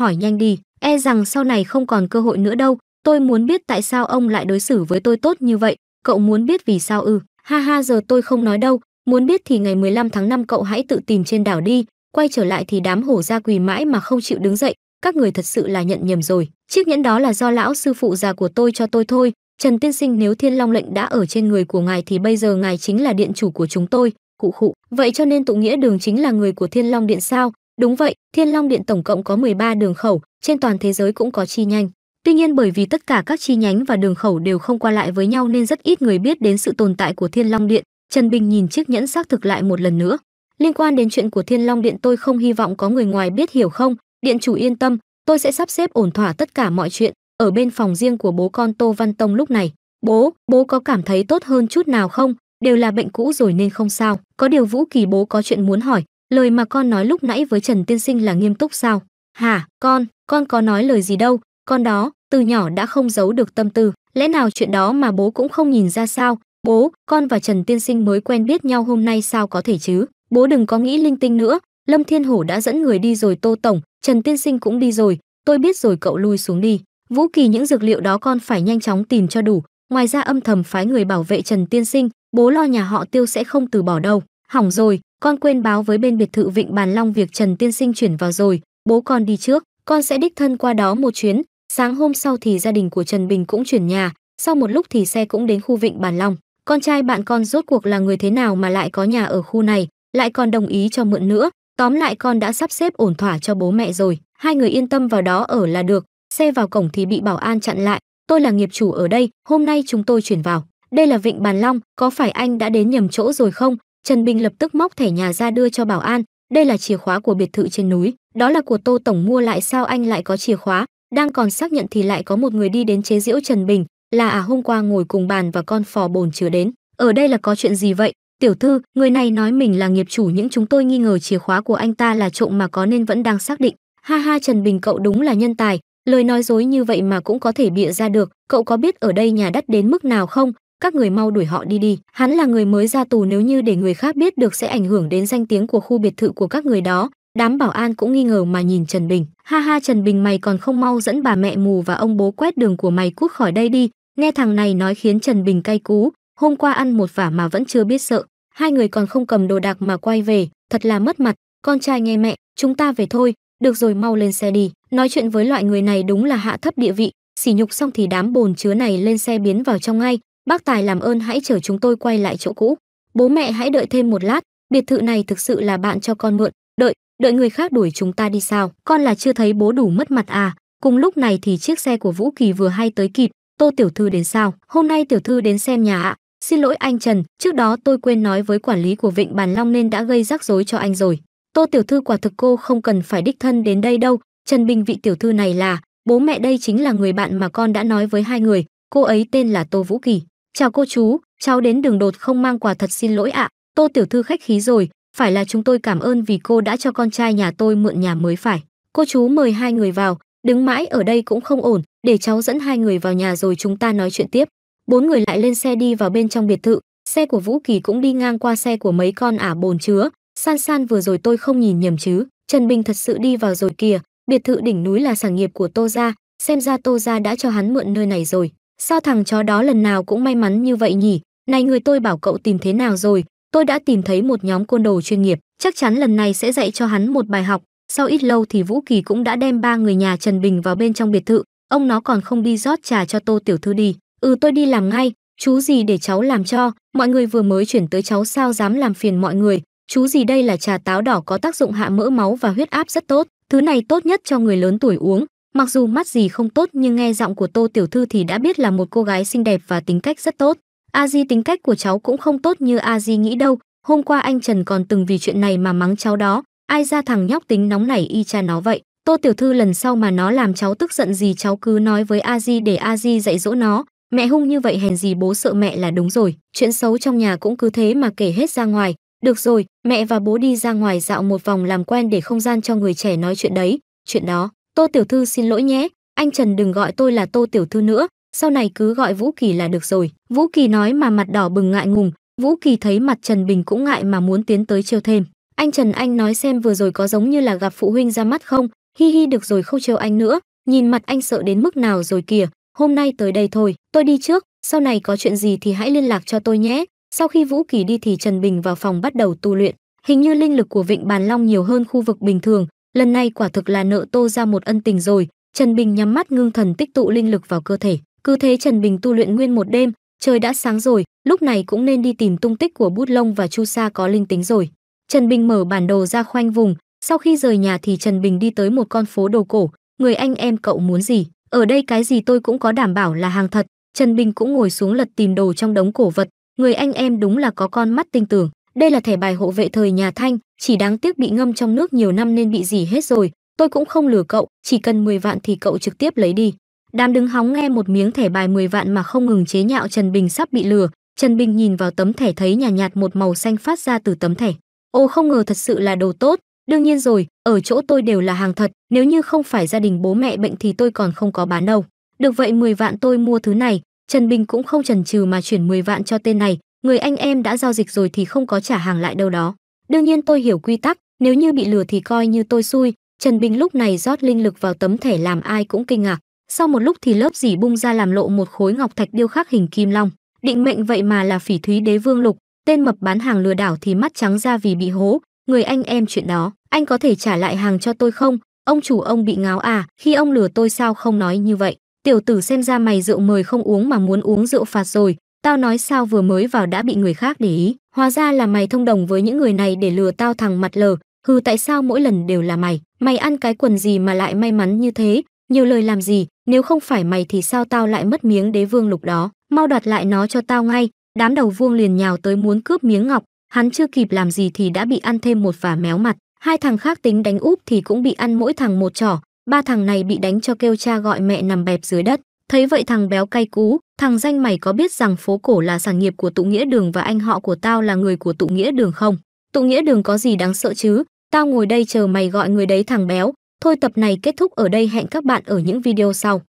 hỏi nhanh đi e rằng sau này không còn cơ hội nữa đâu tôi muốn biết tại sao ông lại đối xử với tôi tốt như vậy cậu muốn biết vì sao ư ha ha giờ tôi không nói đâu muốn biết thì ngày 15 tháng 5 cậu hãy tự tìm trên đảo đi quay trở lại thì đám hổ ra quỳ mãi mà không chịu đứng dậy các người thật sự là nhận nhầm rồi chiếc nhẫn đó là do lão sư phụ già của tôi cho tôi thôi trần tiên sinh nếu thiên long lệnh đã ở trên người của ngài thì bây giờ ngài chính là điện chủ của chúng tôi cụ khụ Vậy cho nên tụ nghĩa đường chính là người của Thiên Long Điện sao? Đúng vậy, Thiên Long Điện tổng cộng có 13 đường khẩu, trên toàn thế giới cũng có chi nhánh. Tuy nhiên bởi vì tất cả các chi nhánh và đường khẩu đều không qua lại với nhau nên rất ít người biết đến sự tồn tại của Thiên Long Điện. Trần Bình nhìn chiếc nhẫn xác thực lại một lần nữa. Liên quan đến chuyện của Thiên Long Điện tôi không hy vọng có người ngoài biết hiểu không? Điện chủ yên tâm, tôi sẽ sắp xếp ổn thỏa tất cả mọi chuyện ở bên phòng riêng của bố con Tô Văn Tông lúc này. Bố, bố có cảm thấy tốt hơn chút nào không? đều là bệnh cũ rồi nên không sao có điều vũ kỳ bố có chuyện muốn hỏi lời mà con nói lúc nãy với trần tiên sinh là nghiêm túc sao hả con con có nói lời gì đâu con đó từ nhỏ đã không giấu được tâm tư lẽ nào chuyện đó mà bố cũng không nhìn ra sao bố con và trần tiên sinh mới quen biết nhau hôm nay sao có thể chứ bố đừng có nghĩ linh tinh nữa lâm thiên hổ đã dẫn người đi rồi tô tổng trần tiên sinh cũng đi rồi tôi biết rồi cậu lui xuống đi vũ kỳ những dược liệu đó con phải nhanh chóng tìm cho đủ ngoài ra âm thầm phái người bảo vệ trần tiên sinh bố lo nhà họ tiêu sẽ không từ bỏ đâu hỏng rồi con quên báo với bên biệt thự vịnh bàn long việc trần tiên sinh chuyển vào rồi bố con đi trước con sẽ đích thân qua đó một chuyến sáng hôm sau thì gia đình của trần bình cũng chuyển nhà sau một lúc thì xe cũng đến khu vịnh bàn long con trai bạn con rốt cuộc là người thế nào mà lại có nhà ở khu này lại còn đồng ý cho mượn nữa tóm lại con đã sắp xếp ổn thỏa cho bố mẹ rồi hai người yên tâm vào đó ở là được xe vào cổng thì bị bảo an chặn lại tôi là nghiệp chủ ở đây hôm nay chúng tôi chuyển vào đây là vịnh Bàn Long, có phải anh đã đến nhầm chỗ rồi không? Trần Bình lập tức móc thẻ nhà ra đưa cho bảo an, đây là chìa khóa của biệt thự trên núi, đó là của Tô tổng mua lại sao anh lại có chìa khóa? Đang còn xác nhận thì lại có một người đi đến chế giễu Trần Bình, là à hôm qua ngồi cùng bàn và con phò bồn chứa đến, ở đây là có chuyện gì vậy? Tiểu thư, người này nói mình là nghiệp chủ những chúng tôi nghi ngờ chìa khóa của anh ta là trộm mà có nên vẫn đang xác định. Ha ha Trần Bình cậu đúng là nhân tài, lời nói dối như vậy mà cũng có thể bịa ra được, cậu có biết ở đây nhà đắt đến mức nào không? các người mau đuổi họ đi đi hắn là người mới ra tù nếu như để người khác biết được sẽ ảnh hưởng đến danh tiếng của khu biệt thự của các người đó đám bảo an cũng nghi ngờ mà nhìn trần bình ha ha trần bình mày còn không mau dẫn bà mẹ mù và ông bố quét đường của mày cút khỏi đây đi nghe thằng này nói khiến trần bình cay cú hôm qua ăn một vả mà vẫn chưa biết sợ hai người còn không cầm đồ đạc mà quay về thật là mất mặt con trai nghe mẹ chúng ta về thôi được rồi mau lên xe đi nói chuyện với loại người này đúng là hạ thấp địa vị xỉ nhục xong thì đám bồn chứa này lên xe biến vào trong ngay bác tài làm ơn hãy chở chúng tôi quay lại chỗ cũ bố mẹ hãy đợi thêm một lát biệt thự này thực sự là bạn cho con mượn đợi đợi người khác đuổi chúng ta đi sao con là chưa thấy bố đủ mất mặt à cùng lúc này thì chiếc xe của vũ kỳ vừa hay tới kịp tô tiểu thư đến sao hôm nay tiểu thư đến xem nhà ạ xin lỗi anh trần trước đó tôi quên nói với quản lý của vịnh bàn long nên đã gây rắc rối cho anh rồi tô tiểu thư quả thực cô không cần phải đích thân đến đây đâu trần bình vị tiểu thư này là bố mẹ đây chính là người bạn mà con đã nói với hai người cô ấy tên là tô vũ kỳ chào cô chú cháu đến đường đột không mang quà thật xin lỗi ạ à. tô tiểu thư khách khí rồi phải là chúng tôi cảm ơn vì cô đã cho con trai nhà tôi mượn nhà mới phải cô chú mời hai người vào đứng mãi ở đây cũng không ổn để cháu dẫn hai người vào nhà rồi chúng ta nói chuyện tiếp bốn người lại lên xe đi vào bên trong biệt thự xe của vũ kỳ cũng đi ngang qua xe của mấy con ả bồn chứa san san vừa rồi tôi không nhìn nhầm chứ trần bình thật sự đi vào rồi kìa biệt thự đỉnh núi là sản nghiệp của tô gia xem ra tô gia đã cho hắn mượn nơi này rồi Sao thằng chó đó lần nào cũng may mắn như vậy nhỉ? Này người tôi bảo cậu tìm thế nào rồi? Tôi đã tìm thấy một nhóm côn đồ chuyên nghiệp, chắc chắn lần này sẽ dạy cho hắn một bài học. Sau ít lâu thì Vũ Kỳ cũng đã đem ba người nhà Trần Bình vào bên trong biệt thự, ông nó còn không đi rót trà cho Tô tiểu thư đi. Ừ tôi đi làm ngay, chú gì để cháu làm cho, mọi người vừa mới chuyển tới cháu sao dám làm phiền mọi người. Chú gì đây là trà táo đỏ có tác dụng hạ mỡ máu và huyết áp rất tốt, thứ này tốt nhất cho người lớn tuổi uống, Mặc dù mắt gì không tốt nhưng nghe giọng của Tô Tiểu Thư thì đã biết là một cô gái xinh đẹp và tính cách rất tốt. A Di tính cách của cháu cũng không tốt như A Di nghĩ đâu. Hôm qua anh Trần còn từng vì chuyện này mà mắng cháu đó. Ai ra thằng nhóc tính nóng nảy y cha nó vậy. Tô Tiểu Thư lần sau mà nó làm cháu tức giận gì cháu cứ nói với A Di để A Di dạy dỗ nó. Mẹ hung như vậy hèn gì bố sợ mẹ là đúng rồi. Chuyện xấu trong nhà cũng cứ thế mà kể hết ra ngoài. Được rồi, mẹ và bố đi ra ngoài dạo một vòng làm quen để không gian cho người trẻ nói chuyện đấy. Chuyện đó, Tô tiểu thư xin lỗi nhé, anh Trần đừng gọi tôi là Tô tiểu thư nữa, sau này cứ gọi Vũ Kỳ là được rồi. Vũ Kỳ nói mà mặt đỏ bừng ngại ngùng, Vũ Kỳ thấy mặt Trần Bình cũng ngại mà muốn tiến tới trêu thêm. Anh Trần anh nói xem vừa rồi có giống như là gặp phụ huynh ra mắt không, hi hi được rồi không trêu anh nữa, nhìn mặt anh sợ đến mức nào rồi kìa, hôm nay tới đây thôi, tôi đi trước, sau này có chuyện gì thì hãy liên lạc cho tôi nhé. Sau khi Vũ Kỳ đi thì Trần Bình vào phòng bắt đầu tu luyện. Hình như linh lực của Vịnh Bàn Long nhiều hơn khu vực bình thường, lần này quả thực là nợ Tô ra một ân tình rồi, Trần Bình nhắm mắt ngưng thần tích tụ linh lực vào cơ thể, cứ thế Trần Bình tu luyện nguyên một đêm, trời đã sáng rồi, lúc này cũng nên đi tìm tung tích của Bút Lông và Chu Sa có linh tính rồi. Trần Bình mở bản đồ ra khoanh vùng, sau khi rời nhà thì Trần Bình đi tới một con phố đồ cổ, người anh em cậu muốn gì, ở đây cái gì tôi cũng có đảm bảo là hàng thật. Trần Bình cũng ngồi xuống lật tìm đồ trong đống cổ vật, người anh em đúng là có con mắt tinh tường, đây là thẻ bài hộ vệ thời nhà Thanh, chỉ đáng tiếc bị ngâm trong nước nhiều năm nên bị dỉ hết rồi, tôi cũng không lừa cậu, chỉ cần 10 vạn thì cậu trực tiếp lấy đi. Đàm đứng hóng nghe một miếng thẻ bài 10 vạn mà không ngừng chế nhạo Trần Bình sắp bị lừa, Trần Bình nhìn vào tấm thẻ thấy nhàn nhạt, một màu xanh phát ra từ tấm thẻ. Ô không ngờ thật sự là đồ tốt, đương nhiên rồi, ở chỗ tôi đều là hàng thật, nếu như không phải gia đình bố mẹ bệnh thì tôi còn không có bán đâu. Được vậy 10 vạn tôi mua thứ này, Trần Bình cũng không chần chừ mà chuyển 10 vạn cho tên này, người anh em đã giao dịch rồi thì không có trả hàng lại đâu đó đương nhiên tôi hiểu quy tắc nếu như bị lừa thì coi như tôi xui trần bình lúc này rót linh lực vào tấm thẻ làm ai cũng kinh ngạc sau một lúc thì lớp dỉ bung ra làm lộ một khối ngọc thạch điêu khắc hình kim long định mệnh vậy mà là phỉ thúy đế vương lục tên mập bán hàng lừa đảo thì mắt trắng ra vì bị hố người anh em chuyện đó anh có thể trả lại hàng cho tôi không ông chủ ông bị ngáo à khi ông lừa tôi sao không nói như vậy tiểu tử xem ra mày rượu mời không uống mà muốn uống rượu phạt rồi tao nói sao vừa mới vào đã bị người khác để ý hóa ra là mày thông đồng với những người này để lừa tao thằng mặt lờ hừ tại sao mỗi lần đều là mày mày ăn cái quần gì mà lại may mắn như thế nhiều lời làm gì nếu không phải mày thì sao tao lại mất miếng đế vương lục đó mau đoạt lại nó cho tao ngay đám đầu vuông liền nhào tới muốn cướp miếng ngọc hắn chưa kịp làm gì thì đã bị ăn thêm một vả méo mặt hai thằng khác tính đánh úp thì cũng bị ăn mỗi thằng một trỏ ba thằng này bị đánh cho kêu cha gọi mẹ nằm bẹp dưới đất thấy vậy thằng béo cay cú Thằng danh mày có biết rằng phố cổ là sản nghiệp của tụ nghĩa đường và anh họ của tao là người của tụ nghĩa đường không? Tụ nghĩa đường có gì đáng sợ chứ? Tao ngồi đây chờ mày gọi người đấy thằng béo. Thôi tập này kết thúc ở đây hẹn các bạn ở những video sau.